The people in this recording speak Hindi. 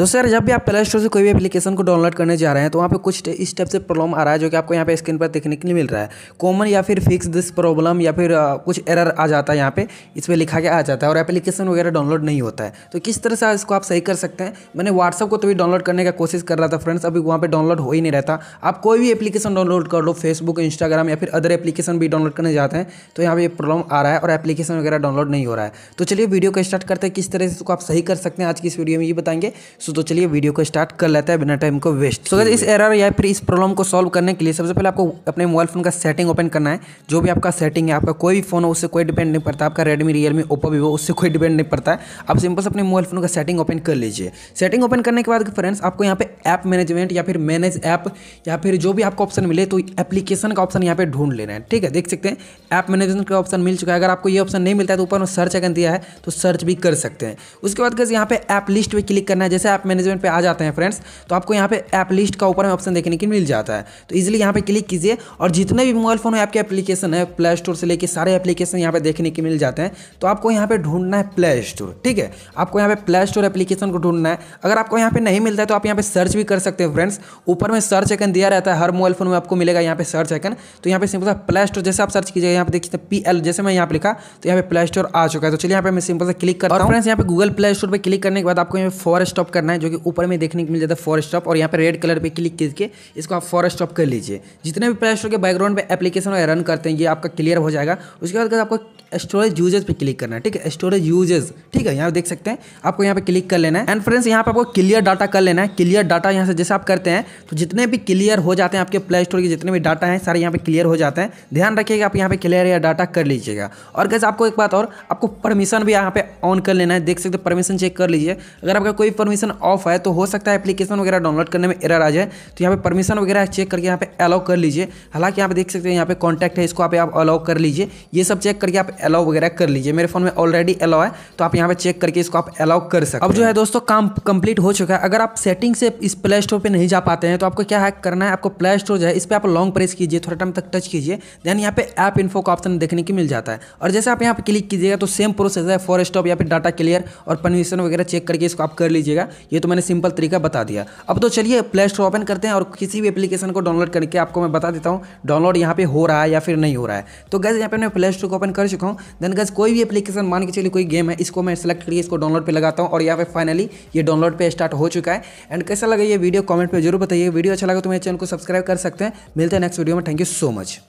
दोस्तों यार जब भी आप प्ले स्टोर से कोई भी एप्लीकेशन को डाउनलोड करने जा रहे हैं तो वहाँ पे कुछ इस टाइप से प्रॉब्लम आ रहा है जो कि आपको यहाँ पे स्क्रीन पर देखने के लिए मिल रहा है कॉमन या फिर फिक्स दिस प्रॉब्लम या फिर आ, कुछ एरर आ जाता है यहाँ पे इस पर लिखा के आ जाता है और एप्लीकेशन वगैरह डाउनलोड नहीं होता है तो किस तरह से इसको आप सही कर सकते हैं मैंने व्हाट्सअप को तभी भी डाउनलोड करने का कोशिश कर रहा था फ्रेंड्स अभी वहाँ पर डाउनलोड हो ही नहीं रहता आप कोई भी एप्लीकेशन डाउनलोड कर लो फेसबुक इंस्टाग्राम या फिर अदर एप्लीकेशन भी डाउनलोड करने जाते हैं तो यहाँ पर प्रॉब्लम आ रहा है और एप्लीकेशन वगैरह डाउनलोड नहीं हो रहा है तो चलिए वीडियो को स्टार्ट करते हैं किस तरह से इसको आप सही कर सकते हैं आज की इस वीडियो में ये बताएंगे सो तो चलिए वीडियो को स्टार्ट कर लेता है बिना टाइम को वेस्ट सो इस एरर या फिर इस प्रॉब्लम को सॉल्व करने के लिए सबसे पहले आपको अपने मोबाइल फोन का सेटिंग ओपन करना है जो भी आपका सेटिंग है आपका कोई भी फोन है उससे कोई डिपेंड नहीं पड़ता आपका रेडमी रियलमी ओप्पो वीवो उससे कोई डिपेंड नहीं पड़ता है आप सिंपल से अपने मोबाइल फोन का सेटिंग ओपन कर लीजिए सेटिंग ओपन करने के बाद फ्रेंड्स आपको यहाँ पे ऐप मैनेजमेंट या फिर मैनेज ऐप या फिर जो भी आपको ऑप्शन मिले तो एप्लीकेशन का ऑप्शन यहाँ पे ढूंढ लेना है ठीक है देख सकते हैं ऐप मैनेजमेंट का ऑप्शन मिल चुका है अगर आपको ये ऑप्शन नहीं मिलता है तो ऊपर में सर्च अगर दिया है तो सर्च भी कर सकते हैं उसके बाद यहाँ पे ऐप लिस्ट पर क्लिक करना है जैसे आप ऐप मैनेजमेंट पे आ जाते हैं फ्रेंड्स तो आपको यहाँ पे ऐप लिस्ट का ऊपर में ऑप्शन देखने के मिल जाता है तो इजिली यहाँ पे क्लिक कीजिए और जितने भी मोबाइल फोन ऐप के एप्लीकेशन है प्ले स्टोर से लेकर सारे एप्लीकेशन यहाँ पे देखने के मिल जाते हैं तो आपको यहाँ पे ढूंढना है प्ले स्टोर ठीक है आपको यहाँ पे प्ले स्टोर एप्लीकेशन को ढूंढना है अगर आपको यहाँ पे नहीं मिलता है तो आप यहाँ पे सर्च भी कर सकते हैं फ्रेंड्स ऊपर में सर्च आइकन दिया रहता है हर मोबाइल फोन में आपको मिलेगा यहाँ पे सर्च आइकन तो यहाँ पे सिंपल सा प्ले स्टोर जैसे आप सर्च कीजिए यहाँ पे देखिए पी एल जैसे मैं यहाँ पे लिखा तो यहाँ पे प्ले स्टोर आ चुका है तो चलिए यहाँ पे मैं सिंपल से क्लिक कर रहा हूँ फ्रेंड्स यहाँ पे गूगल प्ले स्टोर पर क्लिक करने के बाद आपको यहाँ पे फॉर स्टॉप करना है जो कि ऊपर में देखने को मिल जाता है फॉर स्टॉप और यहाँ पर रेड कलर पर क्लिक करके इसको आप फॉर स्टॉप कर लीजिए जितने भी प्ले स्टोर के बैकग्राउंड पर एप्लीकेशन वगैरह रन करते हैं ये आपका क्लियर हो जाएगा उसके बाद आपको स्टोरेज यूजेस पे क्लिक करना है ठीक है स्टोरेज यूजेस ठीक है यहाँ देख सकते हैं आपको यहाँ पे क्लिक कर लेना है एंड फ्रेंड्स यहाँ पे आपको क्लियर डाटा कर लेना है क्लियर डाटा यहाँ से जैसे आप करते हैं तो जितने भी क्लियर हो जाते हैं आपके प्ले स्टोर के जितने भी डाटा हैं सारे यहाँ पे क्लियर हो जाते हैं ध्यान रखिएगा आप यहाँ पे क्लियर या डाटा कर लीजिएगा और कैसे आपको एक बात और आपको परमिशन भी यहाँ पे ऑन कर लेना है देख सकते परमिशन चेक कर लीजिए अगर आपका कोई परमिशन परमिशन ऑफ है तो हो सकता है एप्लीकेशन वगैरह डाउनलोड करने में एरर आ जाए तो यहाँ पे परमिशन वगैरह चेक करके यहाँ पे अलाउ कर लीजिए हालांकि यहाँ पे देख सकते हैं यहाँ पे कॉन्टैक्ट है इसको आप आप अलाउ कर लीजिए ये सब चेक करके आप अलाउ वगैरह कर लीजिए मेरे फोन में ऑलरेडी अलाउ है तो आप यहाँ पे चेक करके इसको आप अलाउ कर सकते अब जो है दोस्तों काम कंप्लीट हो चुका है अगर आप सेटिंग से इस प्ले स्टोर पर नहीं जा पाते हैं तो आपको क्या है करना है आपको प्ले स्टोर जो है इस पर आप लॉन्ग प्रेस कीजिए थोड़ा टाइम तक टच कीजिए देन यहाँ पे ऐप इन्फो का ऑप्शन देखने की मिल जाता है और जैसे आप यहाँ पे क्लिक कीजिएगा तो सेम प्रोसेस है फॉर स्टॉप या फिर डाटा क्लियर और परमिशन वगैरह चेक करके इसको आप कर लीजिएगा ये तो मैंने सिंपल तरीका बता दिया अब तो चलिए प्ले स्टोर ओपन करते हैं और किसी भी एप्लीकेशन को डाउनलोड करके आपको मैं बता देता हूँ डाउनलोड यहाँ पे हो रहा है या फिर नहीं हो रहा है तो गैस यहाँ पे मैं प्ले स्टोर को ओपन कर चुका हूँ देन गैस कोई भी एप्लीकेशन मान के चलिए कोई गेम है इसको मैं सेलेक्ट करिए इसको डाउनलोड पर लगाता हूँ और यहाँ पे फाइनली ये डाउनलोड पर स्टार्ट हो चुका है एंड कैसा लगा ये वीडियो कॉमेंट में जरूर बताइए वीडियो अच्छा लगा तो मेरे चैनल को सब्सक्राइब कर सकते हैं मिलते हैं नेक्स्ट वीडियो में थैंक यू सो मच